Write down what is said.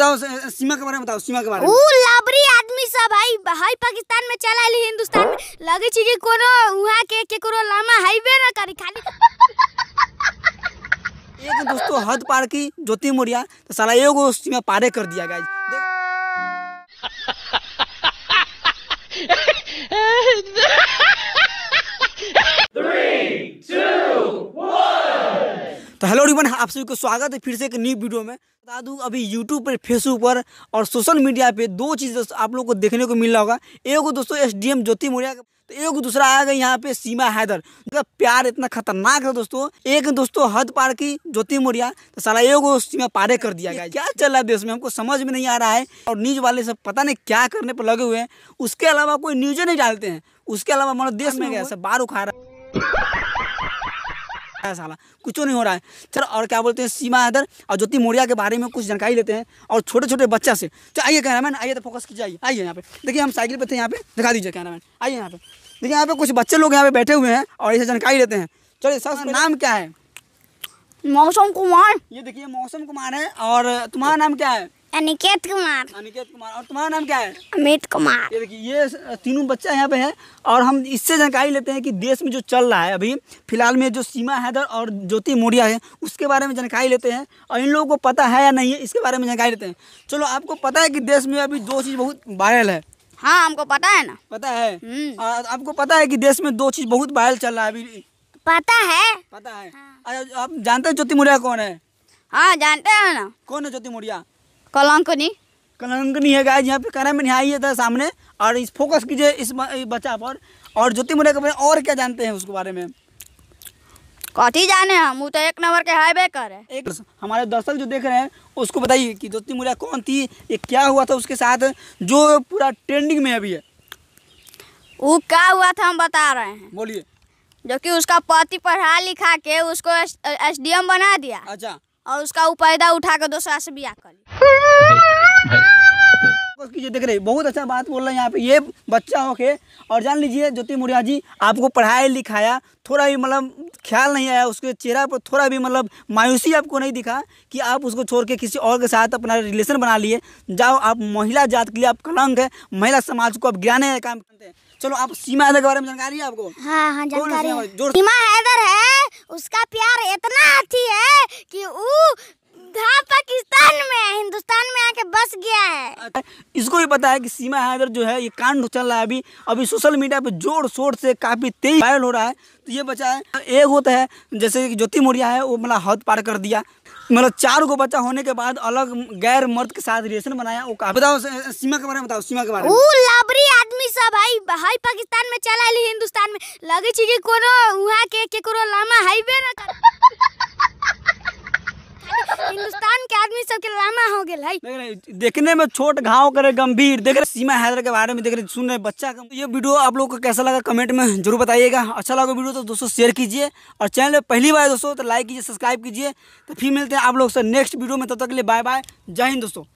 बताओ सीमा के बारे में बताओ सीमा के बारे में ओ लाबरी आदमी सब भाई भाई पाकिस्तान में चला ले हिंदुस्तान में लगे छी कि कोनो वहां के केकरो लामा हाईवे ना करी खाली एक दोस्तों हद पार की ज्योति मोरिया तो साला एगो सीमा पारे कर दिया गाइस हेलो रिवन आप सभी को स्वागत है फिर से एक न्यू वीडियो में बता दूँ अभी यूट्यूब पर फेसबुक पर और सोशल मीडिया पे दो चीज़ दोस्तों आप लोगों को देखने को मिल रहा होगा एक दोस्तों S D M Jyoti Maurya तो एक दूसरा गया यहाँ पे सीमा हैदर जिनका प्यार इतना खतरनाक है दोस्तों एक दोस्तों हद पार की ज्योति मौर्या तो सारा एक सीमा पारे कर दिया गया क्या चल रहा है देश में हमको समझ में नहीं आ रहा है और न्यूज वाले सब पता नहीं क्या करने पर लगे हुए हैं उसके अलावा कोई न्यूजे नहीं डालते हैं उसके अलावा हमारे देश में गया सब बार उखा रहा है है साला कुछ नहीं हो रहा है चल और क्या बोलते हैं सीमा हैदर और ज्योति मोरिया के बारे में कुछ जानकारी लेते हैं और छोटे छोटे बच्चा से तो आइए कैमरा मैन आइए तो फोकस कीजिए आइए आइए यहाँ पे देखिए हम साइकिल पर थे यहाँ पे दिखा दीजिए कैमरा मैन आइए यहाँ पे देखिए यहाँ पे कुछ बच्चे लोग यहाँ पे बैठे हुए हैं और ऐसे जानकारी लेते हैं चलिए सर नाम क्या है मौसम कुमार ये देखिए मौसम कुमार है और तुम्हारा नाम क्या है अनिकेत कुमार अनिकेत कुमार और तुम्हारा नाम क्या है अमित कुमार ये देखिए ये तीनों बच्चा यहाँ पे है और हम इससे जानकारी लेते हैं कि देश में जो चल रहा है अभी फिलहाल में जो सीमा हैदर और ज्योति मोरिया है उसके बारे में जानकारी लेते हैं और इन लोगों को पता है या नहीं है इसके बारे में जानकारी लेते हैं चलो आपको पता है कि देश में अभी दो चीज़ बहुत वायरल है हाँ हमको पता है ना पता है हम्म। आपको पता है कि देश में दो चीज़ बहुत वायरल चल रहा है अभी पता है पता है हाँ। अच्छा, आप जानते हैं ज्योति मोरिया कौन है हाँ जानते हैं ना कौन है ज्योति मोरिया कलंकनी कलंकनी है गाय यहाँ पे कैमरा में आई है सामने और इस फोकस कीजिए इस बच्चा पर और ज्योति मुरे के और क्या जानते हैं उसके बारे में कथी जाने हम वो तो एक नंबर के हाईवे कर है एक हमारे दर्शक जो देख रहे हैं उसको बताइए कि ज्योति मुरिया कौन थी ये क्या हुआ था उसके साथ जो पूरा ट्रेंडिंग में अभी है वो क्या हुआ था हम बता रहे हैं बोलिए जो कि उसका पति पढ़ा लिखा के उसको एस डी एम बना दिया अच्छा और उसका उपायदा उठा कर दूसरा से बिया कर कीजिए देख रहे बहुत अच्छा बात बोल रहे हैं यहाँ पे ये बच्चा होके और जान लीजिए ज्योति मुरिया जी आपको पढ़ाया लिखाया थोड़ा भी मतलब ख्याल नहीं आया उसके चेहरा पर थोड़ा भी मतलब मायूसी आपको नहीं दिखा कि आप उसको छोड़ के किसी और के साथ अपना रिलेशन बना लिए जाओ आप महिला जात के लिए आप कलंक है महिला समाज को आप ज्ञान का काम करते हैं चलो आप सीमा हैदर के बारे में जानकारी है आपको हाँ हाँ जानकारी है। सीमा हैदर है उसका प्यार इतना अच्छी है इसको भी पता है कि सीमा हैदर जो है ये कांड चल रहा है अभी अभी सोशल मीडिया पे जोर शोर से काफ़ी तेज वायरल हो रहा है तो ये बच्चा है एक होता है जैसे ज्योति मौर्या है वो मतलब हद पार कर दिया मतलब चार को बच्चा होने के बाद अलग गैर मर्द के साथ रिलेशन बनाया वो कहा बताओ सीमा के बारे में बताओ सीमा के बारे में लाबरी आदमी सब है भाई पाकिस्तान में चला हिंदुस्तान में लगे छी कोनो वहां के केकरो लामा हाईवे ना आदमी सबके लाना हो गए देखने में छोट घाव करे गंभीर देख रहे सीमा हैदर के बारे में देख रहे सुन रहे बच्चा का ये वीडियो आप लोग को कैसा लगा कमेंट में जरूर बताइएगा अच्छा लगा वीडियो तो दोस्तों शेयर कीजिए और चैनल पर पहली बार दोस्तों तो लाइक कीजिए सब्सक्राइब कीजिए तो फिर मिलते हैं आप लोग से नेक्स्ट वीडियो में तब तक के लिए बाय बाय जय हिंद दोस्तों